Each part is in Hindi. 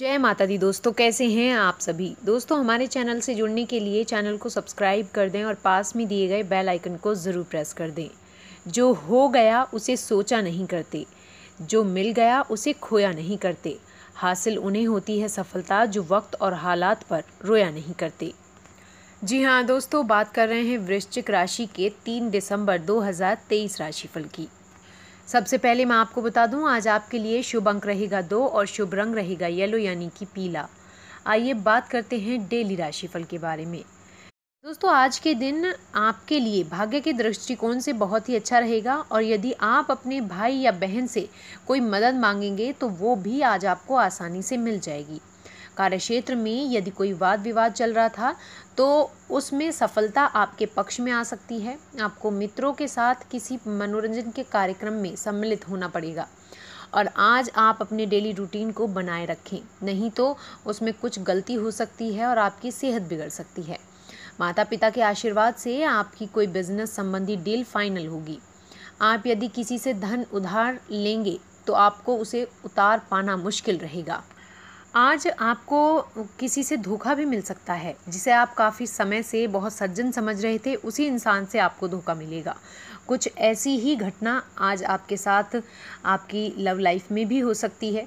जय माता दी दोस्तों कैसे हैं आप सभी दोस्तों हमारे चैनल से जुड़ने के लिए चैनल को सब्सक्राइब कर दें और पास में दिए गए बेल आइकन को ज़रूर प्रेस कर दें जो हो गया उसे सोचा नहीं करते जो मिल गया उसे खोया नहीं करते हासिल उन्हें होती है सफलता जो वक्त और हालात पर रोया नहीं करते जी हाँ दोस्तों बात कर रहे हैं वृश्चिक राशि के तीन दिसंबर दो राशिफल की सबसे पहले मैं आपको बता दूं आज आपके लिए शुभ अंक रहेगा दो और शुभ रंग रहेगा येलो यानी कि पीला आइए बात करते हैं डेली राशिफल के बारे में दोस्तों आज के दिन आपके लिए भाग्य के दृष्टिकोण से बहुत ही अच्छा रहेगा और यदि आप अपने भाई या बहन से कोई मदद मांगेंगे तो वो भी आज आपको आसानी से मिल जाएगी कार्यक्षेत्र में यदि कोई वाद विवाद चल रहा था तो उसमें सफलता आपके पक्ष में आ सकती है आपको मित्रों के साथ किसी मनोरंजन के कार्यक्रम में सम्मिलित होना पड़ेगा और आज आप अपने डेली रूटीन को बनाए रखें नहीं तो उसमें कुछ गलती हो सकती है और आपकी सेहत बिगड़ सकती है माता पिता के आशीर्वाद से आपकी कोई बिजनेस संबंधी डील फाइनल होगी आप यदि किसी से धन उधार लेंगे तो आपको उसे उतार पाना मुश्किल रहेगा आज आपको किसी से धोखा भी मिल सकता है जिसे आप काफ़ी समय से बहुत सज्जन समझ रहे थे उसी इंसान से आपको धोखा मिलेगा कुछ ऐसी ही घटना आज आपके साथ आपकी लव लाइफ में भी हो सकती है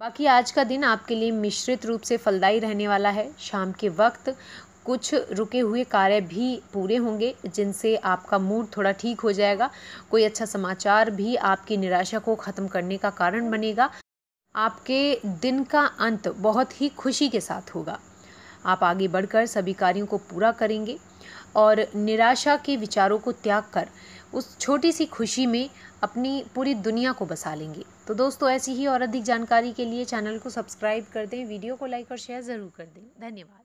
बाकी आज का दिन आपके लिए मिश्रित रूप से फलदायी रहने वाला है शाम के वक्त कुछ रुके हुए कार्य भी पूरे होंगे जिनसे आपका मूड थोड़ा ठीक हो जाएगा कोई अच्छा समाचार भी आपकी निराशा को ख़त्म करने का कारण बनेगा आपके दिन का अंत बहुत ही खुशी के साथ होगा आप आगे बढ़कर सभी कार्यों को पूरा करेंगे और निराशा के विचारों को त्याग कर उस छोटी सी खुशी में अपनी पूरी दुनिया को बसा लेंगे तो दोस्तों ऐसी ही और अधिक जानकारी के लिए चैनल को सब्सक्राइब कर दें वीडियो को लाइक और शेयर ज़रूर कर दें धन्यवाद